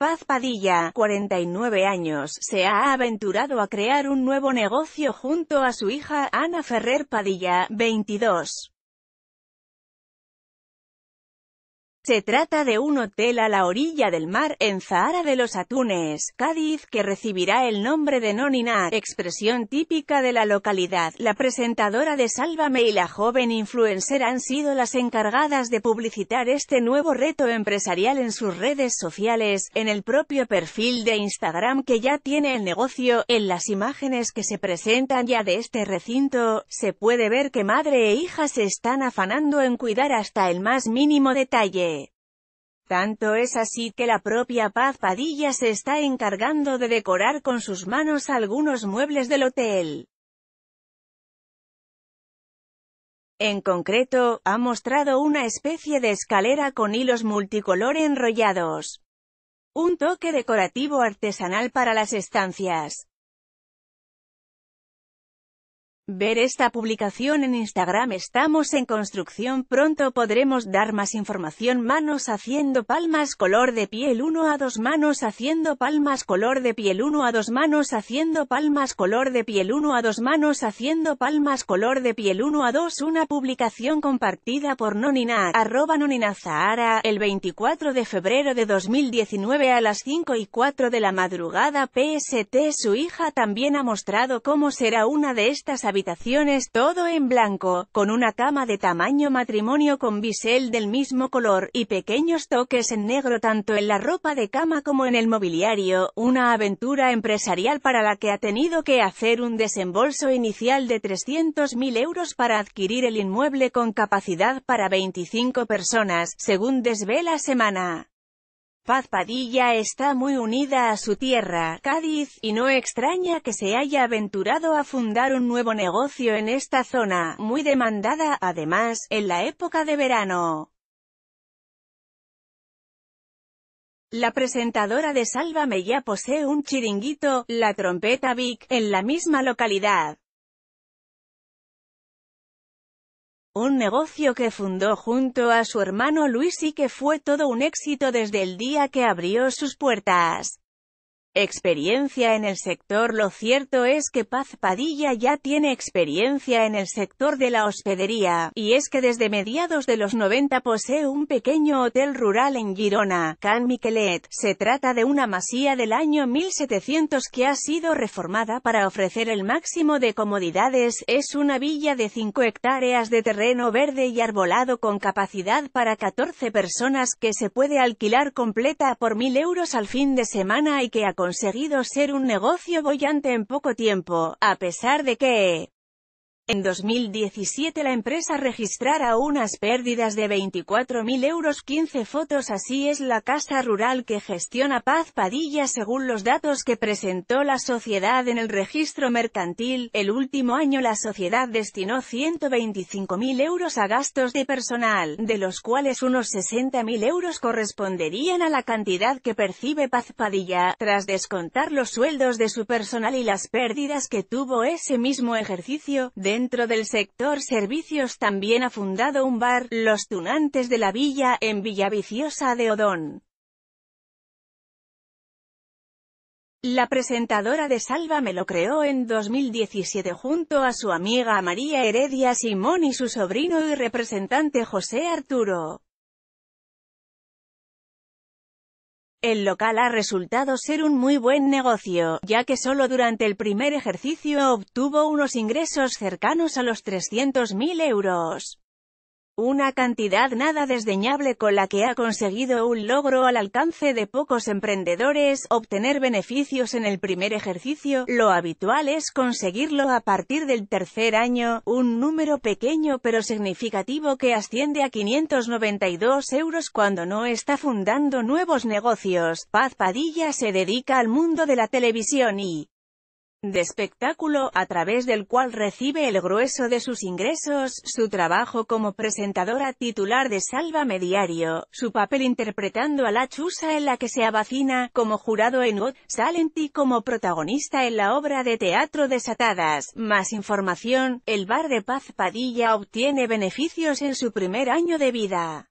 Paz Padilla, 49 años, se ha aventurado a crear un nuevo negocio junto a su hija, Ana Ferrer Padilla, 22. Se trata de un hotel a la orilla del mar, en Zahara de los Atunes, Cádiz, que recibirá el nombre de Noninat, expresión típica de la localidad. La presentadora de Sálvame y la joven influencer han sido las encargadas de publicitar este nuevo reto empresarial en sus redes sociales, en el propio perfil de Instagram que ya tiene el negocio. En las imágenes que se presentan ya de este recinto, se puede ver que madre e hija se están afanando en cuidar hasta el más mínimo detalle. Tanto es así que la propia Paz Padilla se está encargando de decorar con sus manos algunos muebles del hotel. En concreto, ha mostrado una especie de escalera con hilos multicolor enrollados. Un toque decorativo artesanal para las estancias. Ver esta publicación en Instagram Estamos en construcción pronto podremos dar más información Manos haciendo palmas color de piel 1 a 2 Manos haciendo palmas color de piel 1 a 2 Manos haciendo palmas color de piel 1 a 2 Manos haciendo palmas color de piel 1 a 2 Una publicación compartida por Nonina arroba Nonina el 24 de febrero de 2019 a las 5 y 4 de la madrugada PST Su hija también ha mostrado cómo será una de estas habilidades habitaciones, todo en blanco, con una cama de tamaño matrimonio con bisel del mismo color, y pequeños toques en negro tanto en la ropa de cama como en el mobiliario, una aventura empresarial para la que ha tenido que hacer un desembolso inicial de 300.000 euros para adquirir el inmueble con capacidad para 25 personas, según desvela Semana. Paz Padilla está muy unida a su tierra, Cádiz, y no extraña que se haya aventurado a fundar un nuevo negocio en esta zona, muy demandada, además, en la época de verano. La presentadora de Sálvame ya posee un chiringuito, La Trompeta Vic, en la misma localidad. un negocio que fundó junto a su hermano Luis y que fue todo un éxito desde el día que abrió sus puertas. Experiencia en el sector Lo cierto es que Paz Padilla ya tiene experiencia en el sector de la hospedería, y es que desde mediados de los 90 posee un pequeño hotel rural en Girona, Can Miquelet. Se trata de una masía del año 1700 que ha sido reformada para ofrecer el máximo de comodidades. Es una villa de 5 hectáreas de terreno verde y arbolado con capacidad para 14 personas que se puede alquilar completa por 1000 euros al fin de semana y que conseguido ser un negocio bollante en poco tiempo, a pesar de que en 2017 la empresa registrará unas pérdidas de 24.000 euros 15 fotos así es la casa rural que gestiona Paz Padilla según los datos que presentó la sociedad en el registro mercantil, el último año la sociedad destinó 125.000 euros a gastos de personal, de los cuales unos 60.000 euros corresponderían a la cantidad que percibe Paz Padilla, tras descontar los sueldos de su personal y las pérdidas que tuvo ese mismo ejercicio, de Dentro del sector servicios también ha fundado un bar, Los Tunantes de la Villa, en Villaviciosa de Odón. La presentadora de Salva me lo creó en 2017 junto a su amiga María Heredia Simón y su sobrino y representante José Arturo. El local ha resultado ser un muy buen negocio, ya que solo durante el primer ejercicio obtuvo unos ingresos cercanos a los 300.000 euros. Una cantidad nada desdeñable con la que ha conseguido un logro al alcance de pocos emprendedores, obtener beneficios en el primer ejercicio, lo habitual es conseguirlo a partir del tercer año, un número pequeño pero significativo que asciende a 592 euros cuando no está fundando nuevos negocios. Paz Padilla se dedica al mundo de la televisión y de espectáculo, a través del cual recibe el grueso de sus ingresos, su trabajo como presentadora titular de Sálvame Diario, su papel interpretando a la chusa en la que se abacina, como jurado en Salenti, Salent como protagonista en la obra de teatro Desatadas. Más información, el bar de Paz Padilla obtiene beneficios en su primer año de vida.